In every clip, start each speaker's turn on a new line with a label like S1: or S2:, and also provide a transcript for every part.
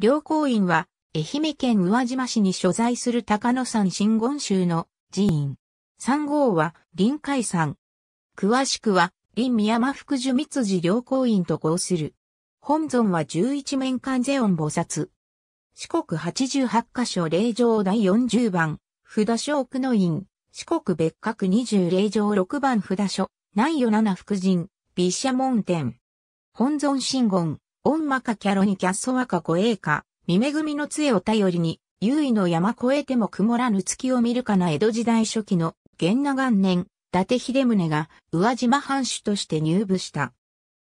S1: 両行院は、愛媛県宇和島市に所在する高野山真言宗の寺院。三号は臨海山。詳しくは、臨宮山福寿三寺両光院と号する。本尊は十一面観世音菩薩。四国八十八箇所霊場第四十番、札所奥の院。四国別格二十霊場六番札所、南予七福神、毘沙門天。本尊真言、御魔かキャロにキャッソワか護衛か、見恵組の杖を頼りに、優位の山越えても曇らぬ月を見るかな江戸時代初期の元那元年、伊達秀宗が宇和島藩主として入部した。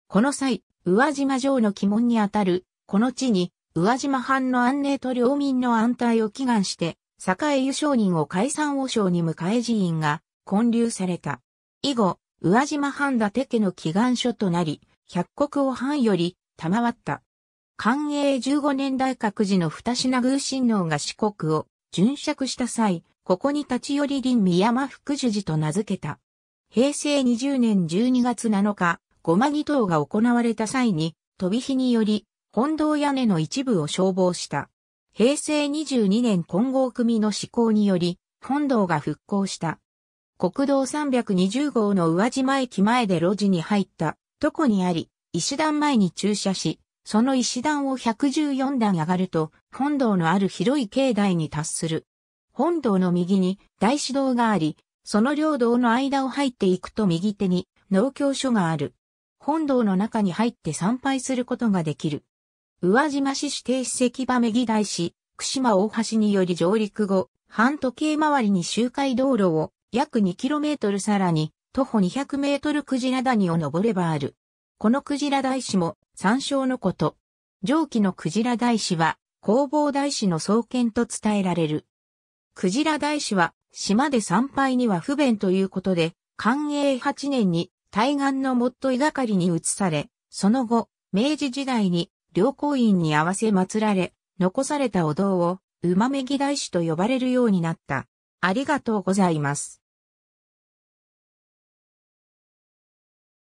S1: この際、宇和島城の鬼門にあたる、この地に、宇和島藩の安寧と領民の安泰を祈願して、栄湯商人を解散王将に迎え寺院が建立された。以後、宇和島藩伊達家の祈願所となり、百国を藩より賜った。寛永15年大覚寺の二品宮神王が四国を巡釈した際、ここに立ち寄り林宮山福寿寺と名付けた。平成20年12月7日、ごまぎ等が行われた際に、飛び火により、本堂屋根の一部を消防した。平成22年混合組の施行により、本堂が復興した。国道320号の宇和島駅前で路地に入った、とこにあり、石段前に駐車し、その石段を114段上がると、本堂のある広い境内に達する。本堂の右に大師堂があり、その両堂の間を入っていくと右手に農協所がある。本堂の中に入って参拝することができる。宇和島市指定史跡場目木大師、串間大橋により上陸後、半時計回りに周回道路を約 2km さらに徒歩 200m クジラ谷を登ればある。このクジラ大師も、参照のこと。上記のクジラ大師は、工房大師の創建と伝えられる。クジラ大師は、島で参拝には不便ということで、寛永8年に対岸のもっと居がかりに移され、その後、明治時代に良公院に合わせ祀られ、残されたお堂を、馬めぎ大師と呼ばれるようになった。ありがとうございます。